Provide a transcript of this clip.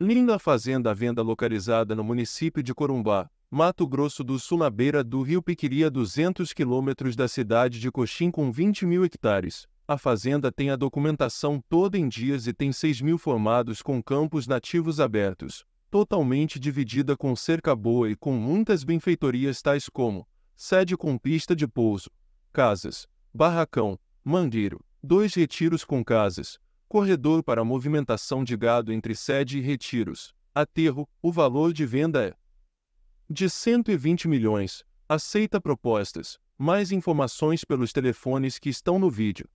Linda fazenda à venda localizada no município de Corumbá, Mato Grosso do Sul na beira do rio Piquiri a 200 quilômetros da cidade de Coxim com 20 mil hectares. A fazenda tem a documentação toda em dias e tem 6 mil formados com campos nativos abertos, totalmente dividida com cerca boa e com muitas benfeitorias tais como sede com pista de pouso, casas, barracão, mangueiro, dois retiros com casas, corredor para movimentação de gado entre sede e retiros, aterro, o valor de venda é de 120 milhões. Aceita propostas. Mais informações pelos telefones que estão no vídeo.